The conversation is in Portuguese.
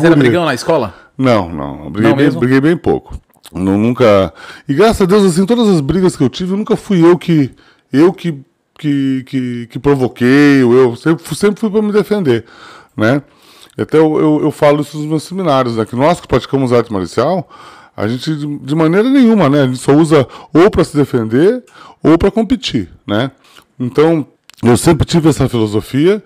Você era brigão na escola? Não, não. Briguei, não bem, briguei bem pouco. Não, nunca. E graças a Deus, assim, todas as brigas que eu tive, nunca fui eu que. Eu que. Que, que, que provoquei, eu sempre, sempre fui para me defender, né? Até eu, eu, eu, falo isso nos meus seminários, né? Que nós que praticamos arte marcial, a gente de maneira nenhuma, né? A gente só usa ou para se defender ou para competir, né? Então, eu sempre tive essa filosofia